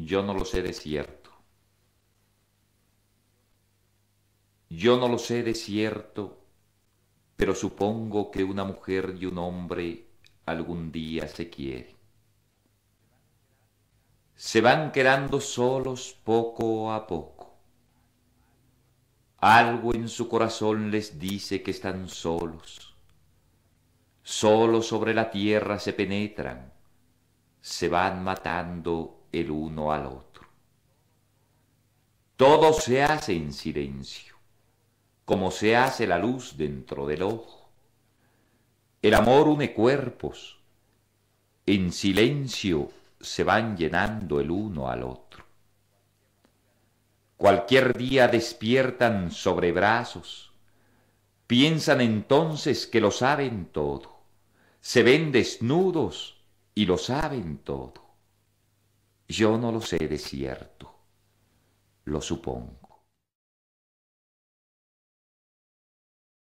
Yo no lo sé de cierto. Yo no lo sé de cierto, pero supongo que una mujer y un hombre algún día se quieren. Se van quedando solos poco a poco. Algo en su corazón les dice que están solos. Solo sobre la tierra se penetran, se van matando el uno al otro. Todo se hace en silencio, como se hace la luz dentro del ojo. El amor une cuerpos, en silencio se van llenando el uno al otro. Cualquier día despiertan sobre brazos, piensan entonces que lo saben todo, se ven desnudos y lo saben todo. Yo no lo sé de cierto, lo supongo.